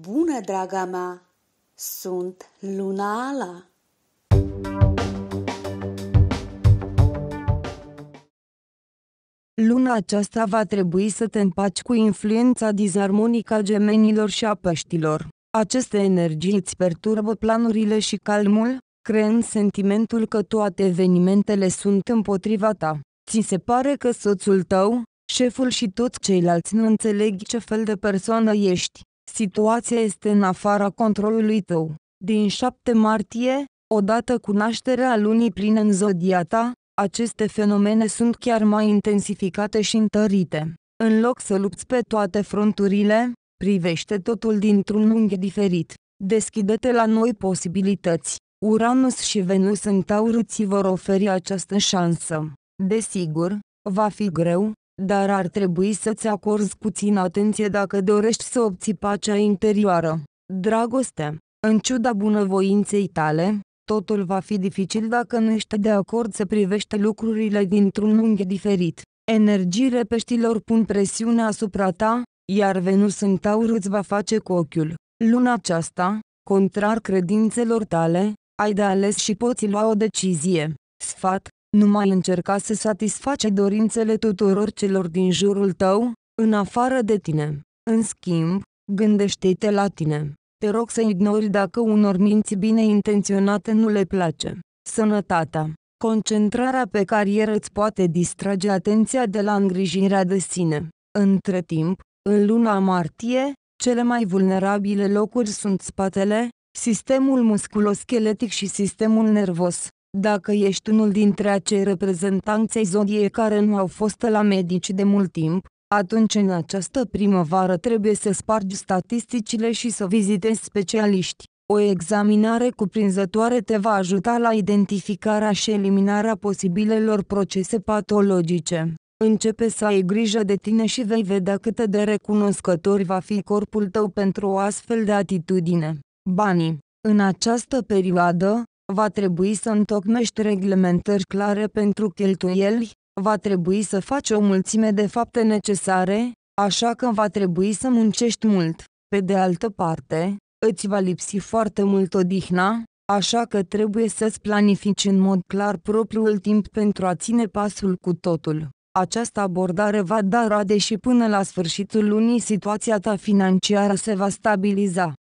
Bună, draga mea! Sunt Luna Ala! Luna aceasta va trebui să te împaci cu influența disarmonică a gemenilor și a peștilor. Aceste energii îți perturbă planurile și calmul, creând sentimentul că toate evenimentele sunt împotriva ta. Ți se pare că soțul tău, șeful și toți ceilalți nu înțeleg ce fel de persoană ești. Situația este în afara controlului tău. Din 7 martie, odată cu nașterea lunii pline în zodia ta, aceste fenomene sunt chiar mai intensificate și întărite. În loc să lupți pe toate fronturile, privește totul dintr-un unghi diferit. Deschide-te la noi posibilități. Uranus și Venus în Taur îți vor oferi această șansă. Desigur, va fi greu, dar ar trebui să-ți acorzi puțin atenție dacă dorești să obții pacea interioară. Dragoste, în ciuda bunăvoinței tale, totul va fi dificil dacă nu ești de acord să privești lucrurile dintr-un unghi diferit. Energiile peștilor pun presiune asupra ta, iar Venus în taur îți va face cu ochiul. Luna aceasta, contrar credințelor tale, ai de ales și poți lua o decizie. Sfat, nu mai încerca să satisface dorințele tuturor celor din jurul tău, în afară de tine. În schimb, gândește-te la tine. Te rog să ignori dacă unor minți bine intenționate nu le place. Sănătatea. Concentrarea pe carieră îți poate distrage atenția de la îngrijirea de sine. Între timp, în luna martie, cele mai vulnerabile locuri sunt spatele, sistemul musculoscheletic și sistemul nervos. Dacă ești unul dintre acei reprezentanți ai zodiei care nu au fost la medici de mult timp, atunci în această primăvară trebuie să spargi statisticile și să vizitezi specialiști. O examinare cuprinzătoare te va ajuta la identificarea și eliminarea posibilelor procese patologice. Începe să ai grijă de tine și vei vedea cât de recunoscător va fi corpul tău pentru o astfel de atitudine. Banii În această perioadă, va trebui să întocmești reglementări clare pentru cheltuieli, va trebui să faci o mulțime de fapte necesare, așa că va trebui să muncești mult. Pe de altă parte, îți va lipsi foarte mult odihna, așa că trebuie să-ți planifici în mod clar propriul timp pentru a ține pasul cu totul. Această abordare va da rade și până la sfârșitul lunii situația ta financiară se va stabiliza.